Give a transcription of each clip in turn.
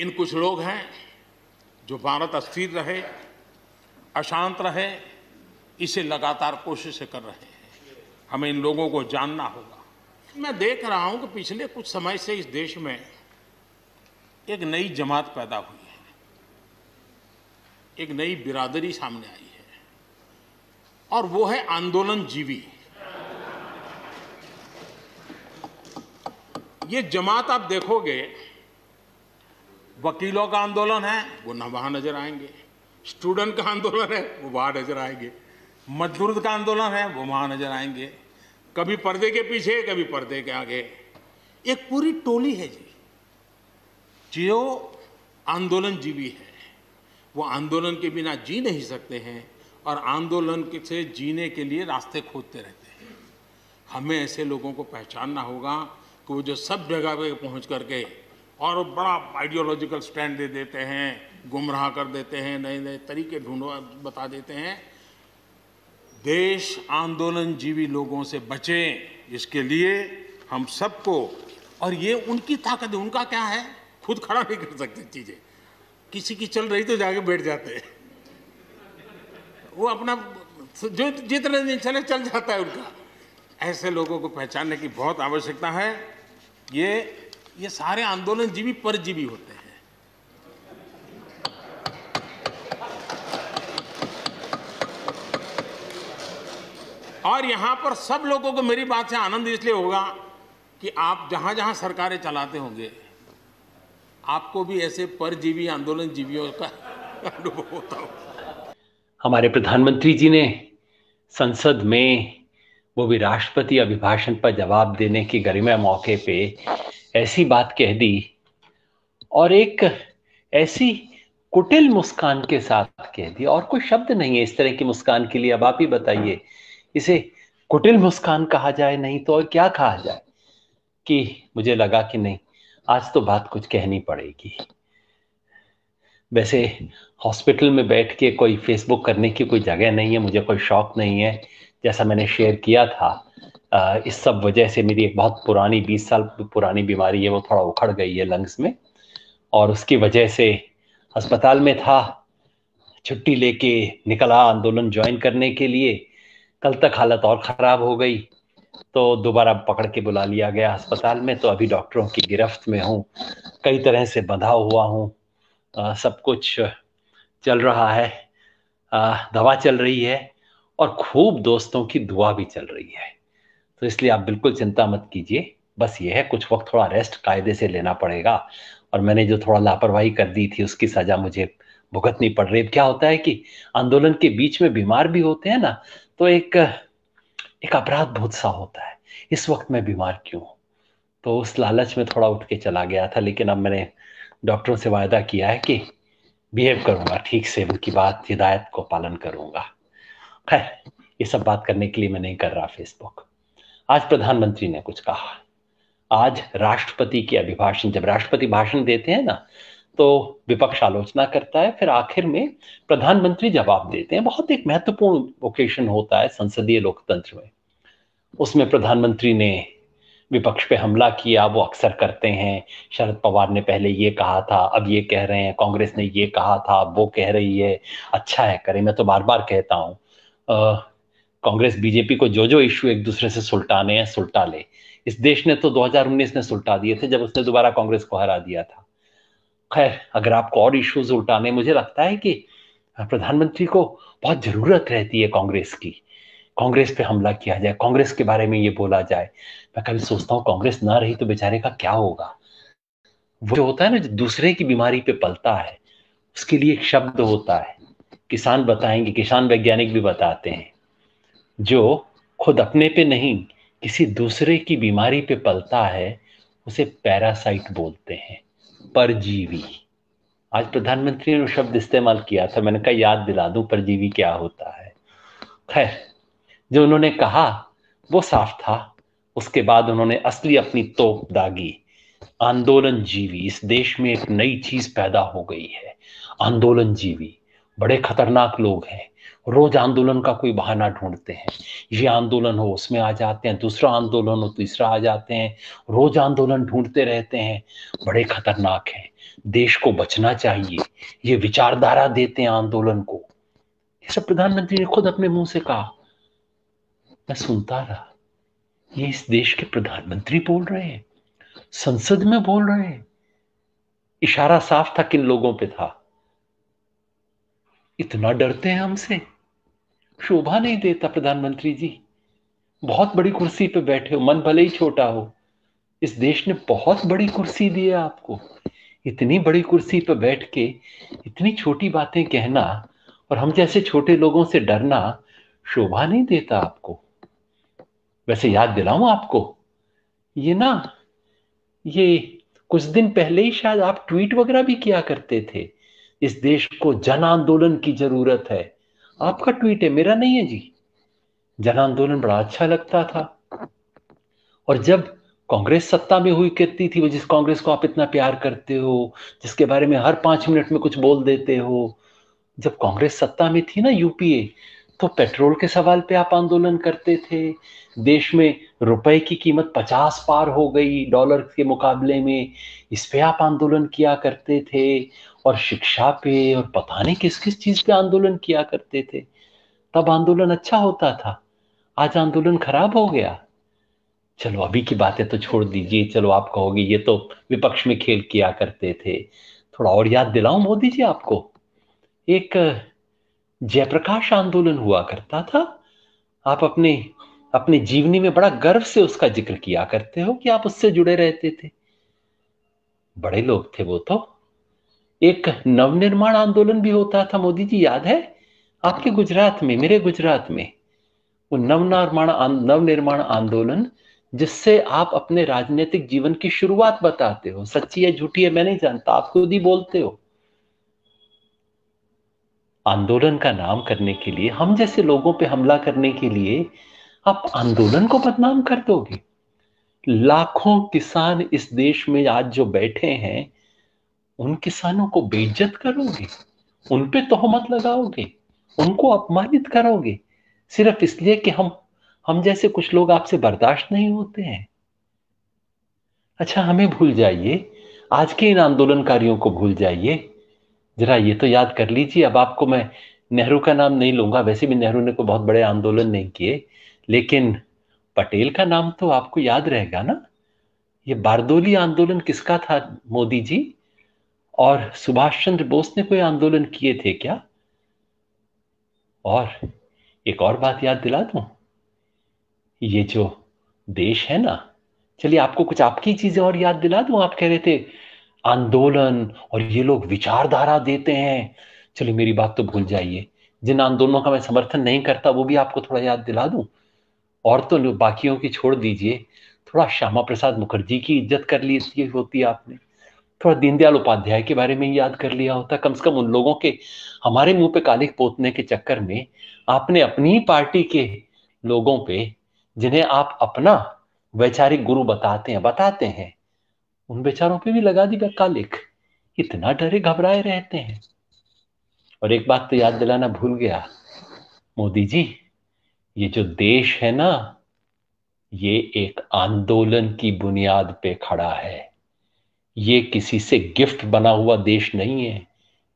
इन कुछ लोग हैं जो भारत अस्थिर रहे अशांत रहे इसे लगातार कोशिशें कर रहे हैं हमें इन लोगों को जानना होगा मैं देख रहा हूं कि पिछले कुछ समय से इस देश में एक नई जमात पैदा हुई है एक नई बिरादरी सामने आई है और वो है आंदोलन जीवी ये जमात आप देखोगे वकीलों का आंदोलन है वो ना वहाँ नजर आएंगे स्टूडेंट का आंदोलन है वो वहाँ नजर आएंगे मजदूर का आंदोलन है वो वहाँ नजर आएंगे कभी पर्दे के पीछे कभी पर्दे के आगे एक पूरी टोली है जी जो आंदोलन जीवी है वो आंदोलन के बिना जी नहीं सकते हैं और आंदोलन से जीने के लिए रास्ते खोजते रहते हैं हमें ऐसे लोगों को पहचानना होगा कि वो जो सब जगह पे पहुंच करके और बड़ा आइडियोलॉजिकल स्टैंड दे देते हैं गुमराह कर देते हैं नए नए तरीके ढूंढो बता देते हैं देश आंदोलन जीवी लोगों से बचें इसके लिए हम सबको और ये उनकी ताकत है उनका क्या है खुद खड़ा नहीं कर सकते चीज़ें किसी की चल रही तो जाके बैठ जाते हैं वो अपना जो जितने दिन चले चल जाता है उनका ऐसे लोगों को पहचानने की बहुत आवश्यकता है ये ये सारे आंदोलन जीवी परजीवी होते हैं और यहां पर सब लोगों को मेरी बात से आनंद इसलिए होगा कि आप जहां जहां सरकारें चलाते होंगे आपको भी ऐसे परजीवी आंदोलन जीवियों का अनुभव होता होगा हमारे प्रधानमंत्री जी ने संसद में वो भी राष्ट्रपति अभिभाषण पर जवाब देने की गरिमा मौके पे ऐसी बात कह दी और एक ऐसी कुटिल मुस्कान के साथ कह दी और कोई शब्द नहीं है इस तरह की मुस्कान के लिए अब आप ही बताइए इसे कुटिल मुस्कान कहा जाए नहीं तो और क्या कहा जाए कि मुझे लगा कि नहीं आज तो बात कुछ कहनी पड़ेगी वैसे हॉस्पिटल में बैठ के कोई फेसबुक करने की कोई जगह नहीं है मुझे कोई शौक नहीं है जैसा मैंने शेयर किया था इस सब वजह से मेरी एक बहुत पुरानी बीस साल पुरानी बीमारी है वो थोड़ा उखड़ गई है लंग्स में और उसकी वजह से अस्पताल में था छुट्टी लेके निकला आंदोलन ज्वाइन करने के लिए कल तक हालत और ख़राब हो गई तो दोबारा पकड़ के बुला लिया गया अस्पताल में तो अभी डॉक्टरों की गिरफ्त में हूँ कई तरह से बंधा हुआ हूँ सब कुछ चल रहा है आ, दवा चल रही है और खूब दोस्तों की दुआ भी चल रही है तो इसलिए आप बिल्कुल चिंता मत कीजिए बस ये है कुछ वक्त थोड़ा रेस्ट कायदे से लेना पड़ेगा और मैंने जो थोड़ा लापरवाही कर दी थी उसकी सजा मुझे भुगतनी पड़ रही क्या होता है कि आंदोलन के बीच में बीमार भी होते हैं ना तो एक एक अपराध बहुत सा होता है इस वक्त मैं बीमार क्यों तो उस लालच में थोड़ा उठ के चला गया था लेकिन अब मैंने डॉक्टरों से वायदा किया है कि बिहेव करूंगा ठीक से उनकी बात हिदायत को पालन करूंगा खैर ये सब बात करने के लिए मैं नहीं कर रहा फेसबुक आज प्रधानमंत्री ने कुछ कहा आज राष्ट्रपति के अभिभाषण जब राष्ट्रपति भाषण देते हैं ना तो विपक्ष आलोचना करता है फिर आखिर में प्रधानमंत्री जवाब देते हैं बहुत एक महत्वपूर्ण ओकेशन होता है संसदीय लोकतंत्र में उसमें प्रधानमंत्री ने विपक्ष पे हमला किया वो अक्सर करते हैं शरद पवार ने पहले ये कहा था अब ये कह रहे हैं कांग्रेस ने ये कहा था अब वो कह रही है अच्छा है करें मैं तो बार बार कहता हूँ कांग्रेस बीजेपी को जो जो इश्यू एक दूसरे से सुलटाने हैं सुलटा ले इस देश ने तो 2019 में सुलटा दिए थे जब उसने दोबारा कांग्रेस को हरा दिया था खैर अगर आपको और इश्यूज उल्टाने मुझे लगता है कि प्रधानमंत्री को बहुत ज़रूरत रहती है कांग्रेस की कांग्रेस पे हमला किया जाए कांग्रेस के बारे में ये बोला जाए मैं कभी सोचता हूँ कांग्रेस ना रही तो बेचारे का क्या होगा वो जो होता है ना जो दूसरे की बीमारी पे पलता है उसके लिए एक शब्द होता है किसान बताएंगे किसान वैज्ञानिक भी बताते हैं जो खुद अपने पे नहीं किसी दूसरे की बीमारी पे पलता है उसे पैरासाइट बोलते हैं परजीवी आज प्रधानमंत्री ने शब्द इस्तेमाल किया था मैंने कहा याद दिला दूं परजीवी क्या होता है खैर जो उन्होंने कहा वो साफ था उसके बाद उन्होंने असली अपनी तोप दागी आंदोलन जीवी इस देश में एक नई चीज पैदा हो गई है आंदोलन जीवी बड़े खतरनाक लोग हैं रोज आंदोलन का कोई बहाना ढूंढते हैं ये आंदोलन हो उसमें आ जाते हैं दूसरा आंदोलन हो तीसरा आ जाते हैं रोज आंदोलन ढूंढते रहते हैं बड़े खतरनाक हैं देश को बचना चाहिए ये विचारधारा देते हैं आंदोलन को ये सब प्रधानमंत्री ने खुद अपने मुंह से कहा मैं सुनता रहा ये इस देश के प्रधानमंत्री बोल रहे हैं संसद में बोल रहे हैं इशारा साफ था किन लोगों पे था इतना डरते हैं हमसे शोभा नहीं देता प्रधानमंत्री जी बहुत बड़ी कुर्सी पे बैठे हो मन भले ही छोटा हो इस देश ने बहुत बड़ी कुर्सी दी है आपको इतनी बड़ी कुर्सी पर बैठ के इतनी छोटी बातें कहना और हम जैसे छोटे लोगों से डरना शोभा नहीं देता आपको वैसे याद दिलाऊं आपको ये ना ये कुछ दिन पहले ही शायद आप ट्वीट वगैरह भी किया करते थे इस देश को जन आंदोलन की जरूरत है आपका ट्वीट है मेरा नहीं है जी जन आंदोलन बड़ा अच्छा लगता था और जब कांग्रेस सत्ता में हुई करती थी वो जिस कांग्रेस को आप इतना प्यार करते हो जिसके बारे में हर पांच मिनट में कुछ बोल देते हो जब कांग्रेस सत्ता में थी ना यूपीए तो पेट्रोल के सवाल पे आप आंदोलन करते थे देश में रुपए की कीमत पचास पार हो गई डॉलर के मुकाबले में इस पे आप आंदोलन किया करते थे और शिक्षा पे और पता नहीं किस किस चीज पे आंदोलन किया करते थे तब आंदोलन अच्छा होता था आज आंदोलन खराब हो गया चलो अभी की बातें तो छोड़ दीजिए चलो आप कहोगे ये तो विपक्ष में खेल किया करते थे थोड़ा और याद दिलाऊं मोदी जी आपको एक जयप्रकाश आंदोलन हुआ करता था आप अपने अपने जीवनी में बड़ा गर्व से उसका जिक्र किया करते हो कि आप उससे जुड़े रहते थे बड़े लोग थे वो तो एक नवनिर्माण आंदोलन भी होता था मोदी जी याद है आपके गुजरात में मेरे गुजरात में वो नवनिर्माण नवनिर्माण आंदोलन जिससे आप अपने राजनीतिक जीवन की शुरुआत बताते हो सच्ची है झूठी है मैं नहीं जानता आप खुद ही बोलते हो आंदोलन का नाम करने के लिए हम जैसे लोगों पे हमला करने के लिए आप आंदोलन को बदनाम कर दोगे लाखों किसान इस देश में आज जो बैठे हैं उन किसानों को बेइज्जत करोगे उन पे तोहमत लगाओगे उनको अपमानित करोगे सिर्फ इसलिए कि हम हम जैसे कुछ लोग आपसे बर्दाश्त नहीं होते हैं अच्छा हमें भूल जाइए आज के इन आंदोलनकारियों को भूल जाइए जरा ये तो याद कर लीजिए अब आपको मैं नेहरू का नाम नहीं लूंगा वैसे भी नेहरू ने को तो बहुत बड़े आंदोलन नहीं किए लेकिन पटेल का नाम तो आपको याद रहेगा ना ये बारदोली आंदोलन किसका था मोदी जी और सुभाष चंद्र बोस ने कोई आंदोलन किए थे क्या और एक और बात याद दिला दूं ये जो देश है ना चलिए आपको कुछ आपकी चीजें और याद दिला दूं आप कह रहे थे आंदोलन और ये लोग विचारधारा देते हैं चलिए मेरी बात तो भूल जाइए जिन आंदोलनों का मैं समर्थन नहीं करता वो भी आपको थोड़ा याद दिला दूं और तो बाकियों की छोड़ दीजिए थोड़ा श्यामा प्रसाद मुखर्जी की इज्जत कर ली होती आपने थोड़ा दीनदयाल उपाध्याय के बारे में याद कर लिया होता कम से कम उन लोगों के हमारे मुंह पे कालिक पोतने के चक्कर में आपने अपनी पार्टी के लोगों पे जिन्हें आप अपना वैचारिक गुरु बताते हैं बताते हैं उन बेचारों पे भी लगा दी कालिक इतना डरे घबराए रहते हैं और एक बात तो याद दिलाना भूल गया मोदी जी ये जो देश है ना ये एक आंदोलन की बुनियाद पे खड़ा है ये किसी से गिफ्ट बना हुआ देश नहीं है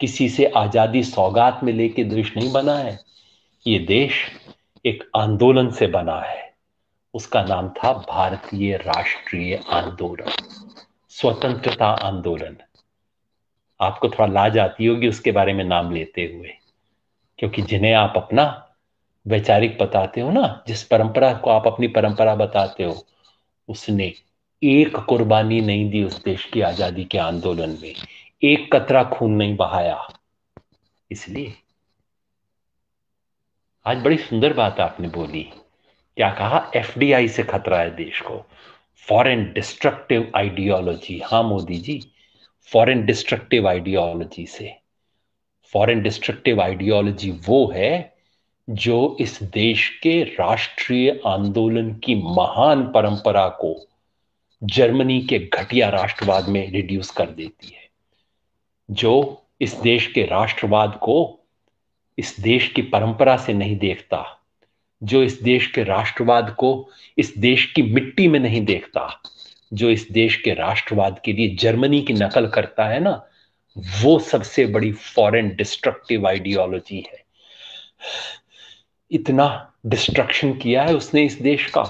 किसी से आज़ादी सौगात में लेके देश नहीं बना है ये देश एक आंदोलन से बना है उसका नाम था भारतीय राष्ट्रीय आंदोलन स्वतंत्रता आंदोलन आपको थोड़ा लाज आती होगी उसके बारे में नाम लेते हुए क्योंकि जिन्हें आप अपना वैचारिक बताते हो ना जिस परंपरा को आप अपनी परंपरा बताते हो उसने एक कुर्बानी नहीं दी उस देश की आजादी के आंदोलन में एक कतरा खून नहीं बहाया इसलिए आज बड़ी सुंदर बात आपने बोली क्या कहा एफ से खतरा है देश को फॉरेन डिस्ट्रक्टिव आइडियोलॉजी हाँ Modi ji foreign destructive ideology से फॉरेन डिस्ट्रक्टिव आइडियोलॉजी वो है जो इस देश के राष्ट्रीय आंदोलन की महान परंपरा को जर्मनी के घटिया राष्ट्रवाद में रिड्यूस कर देती है जो इस देश के राष्ट्रवाद को इस देश की परंपरा से नहीं देखता जो इस देश के राष्ट्रवाद को इस देश की मिट्टी में नहीं देखता जो इस देश के राष्ट्रवाद के लिए जर्मनी की नकल करता है ना वो सबसे बड़ी फॉरेन डिस्ट्रक्टिव आइडियोलॉजी है इतना डिस्ट्रक्शन किया है उसने इस देश का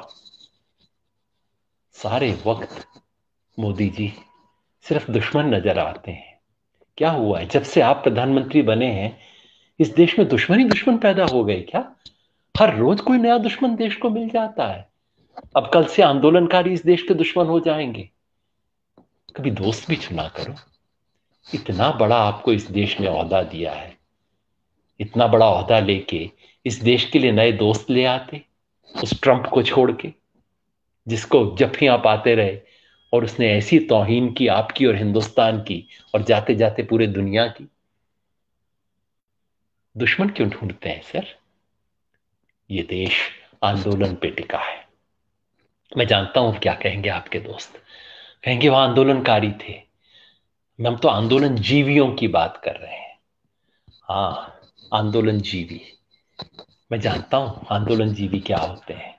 सारे वक्त मोदी जी सिर्फ दुश्मन नजर आते हैं क्या हुआ है जब से आप प्रधानमंत्री बने हैं इस देश में दुश्मन ही दुश्मन पैदा हो गए क्या हर रोज कोई नया दुश्मन देश को मिल जाता है अब कल से आंदोलनकारी इस देश के दुश्मन हो जाएंगे कभी दोस्त भी चुना करो इतना बड़ा आपको इस देश में अहदा दिया है इतना बड़ा अहदा लेके इस देश के लिए नए दोस्त ले आते उस ट्रंप को छोड़ के जिसको आप पाते रहे और उसने ऐसी तोहीन की आपकी और हिंदुस्तान की और जाते जाते पूरे दुनिया की दुश्मन क्यों ढूंढते हैं सर ये देश आंदोलन पे टिका है मैं जानता हूं क्या कहेंगे आपके दोस्त कहेंगे वह आंदोलनकारी थे हम तो आंदोलन जीवियों की बात कर रहे हैं हाँ आंदोलन जीवी मैं जानता हूं आंदोलन जीवी क्या होते हैं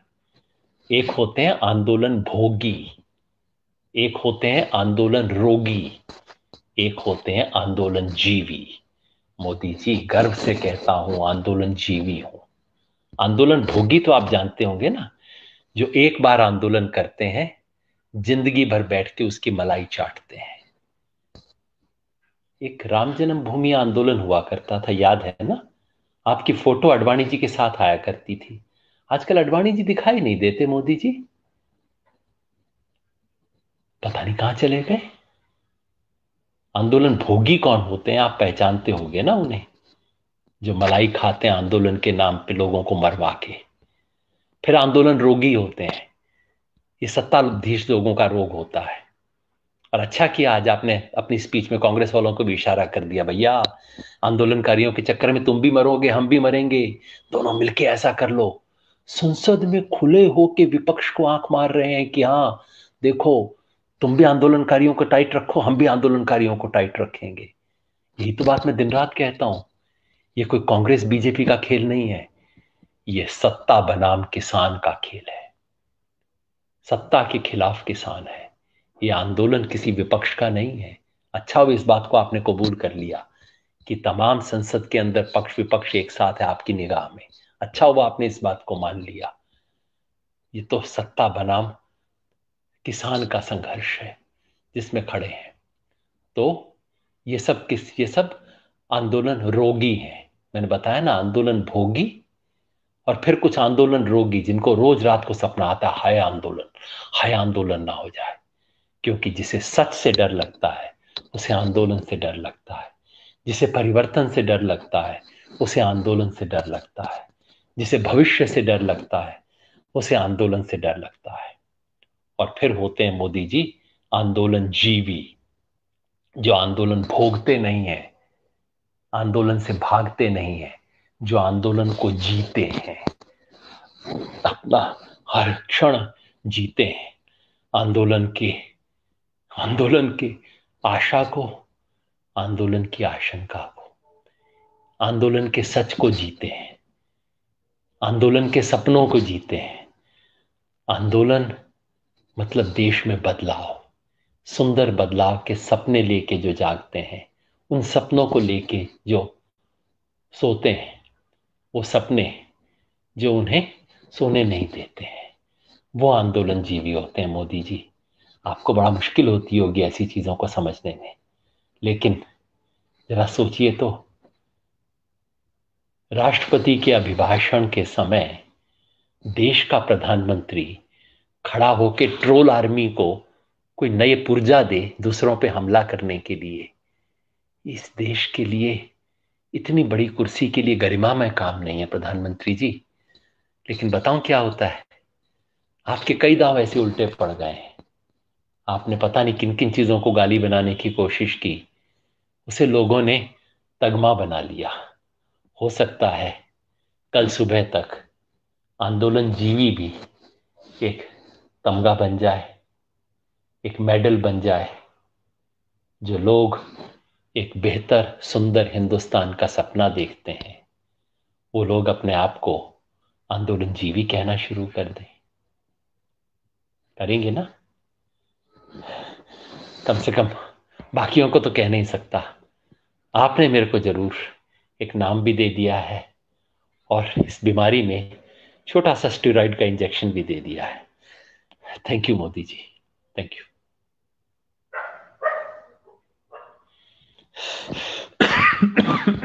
एक होते हैं आंदोलन भोगी एक होते हैं आंदोलन रोगी एक होते हैं आंदोलन जीवी मोदी जी गर्व से कहता हूं आंदोलन जीवी हूं आंदोलन भोगी तो आप जानते होंगे ना जो एक बार आंदोलन करते हैं जिंदगी भर बैठ के उसकी मलाई चाटते हैं एक राम जन्मभूमि आंदोलन हुआ करता था याद है ना आपकी फोटो अडवाणी जी के साथ आया करती थी आजकल अडवाणी जी दिखाई नहीं देते मोदी जी पता नहीं कहां चले गए आंदोलन भोगी कौन होते हैं आप पहचानते होंगे ना उन्हें जो मलाई खाते हैं आंदोलन के नाम पे लोगों को मरवा के फिर आंदोलन रोगी होते हैं ये सत्ताधीश लोगों का रोग होता है और अच्छा किया आज आपने अपनी स्पीच में कांग्रेस वालों को भी इशारा कर दिया भैया आंदोलनकारियों के चक्कर में तुम भी मरोगे हम भी मरेंगे दोनों मिलके ऐसा कर लो संसद में खुले के विपक्ष को आंख मार रहे हैं कि हाँ देखो तुम भी आंदोलनकारियों को टाइट रखो हम भी आंदोलनकारियों को टाइट रखेंगे यही तो बात मैं दिन रात कहता हूं ये कोई कांग्रेस बीजेपी का खेल नहीं है ये सत्ता बनाम किसान का खेल है सत्ता के खिलाफ किसान है ये आंदोलन किसी विपक्ष का नहीं है अच्छा हुआ इस बात को आपने कबूल कर लिया कि तमाम संसद के अंदर पक्ष विपक्ष एक साथ है आपकी निगाह में अच्छा हुआ आपने इस बात को मान लिया ये तो सत्ता बनाम किसान का संघर्ष है जिसमें खड़े हैं तो ये सब किस ये सब आंदोलन रोगी हैं मैंने बताया ना आंदोलन भोगी और फिर कुछ आंदोलन रोगी जिनको रोज रात को सपना आता है हाय आंदोलन हाय आंदोलन ना हो जाए क्योंकि जिसे सच से डर लगता है उसे आंदोलन से डर लगता है जिसे परिवर्तन से डर लगता है उसे आंदोलन से डर लगता है जिसे भविष्य से डर लगता है उसे आंदोलन से डर लगता है और फिर होते हैं मोदी जी आंदोलन जीवी जो आंदोलन भोगते नहीं है आंदोलन से भागते नहीं है जो आंदोलन को जीते हैं अपना हर क्षण जीते हैं आंदोलन के आंदोलन की आशा को आंदोलन की आशंका को आंदोलन के सच को जीते हैं आंदोलन के सपनों को जीते हैं आंदोलन मतलब देश में बदलाव सुंदर बदलाव के सपने लेके जो जागते हैं उन सपनों को लेके जो सोते हैं वो सपने जो उन्हें सोने नहीं देते हैं वो आंदोलन जीवी होते हैं मोदी जी आपको बड़ा मुश्किल होती होगी ऐसी चीज़ों को समझने में लेकिन ज़रा सोचिए तो राष्ट्रपति के अभिभाषण के समय देश का प्रधानमंत्री खड़ा होकर ट्रोल आर्मी को कोई नए पुर्जा दे दूसरों पे हमला करने के लिए इस देश के लिए इतनी बड़ी कुर्सी के लिए गरिमा में काम नहीं है प्रधानमंत्री जी लेकिन बताऊं क्या होता है आपके कई दाव ऐसे उल्टे पड़ गए हैं आपने पता नहीं किन किन चीज़ों को गाली बनाने की कोशिश की उसे लोगों ने तगमा बना लिया हो सकता है कल सुबह तक आंदोलन जीवी भी एक तमगा बन जाए एक मेडल बन जाए जो लोग एक बेहतर सुंदर हिंदुस्तान का सपना देखते हैं वो लोग अपने आप को आंदोलन जीवी कहना शुरू कर दें करेंगे ना कम से कम बाकियों को तो कह नहीं सकता आपने मेरे को जरूर एक नाम भी दे दिया है और इस बीमारी में छोटा सा स्टेरॉइड का इंजेक्शन भी दे दिया है thank you Modi ji thank you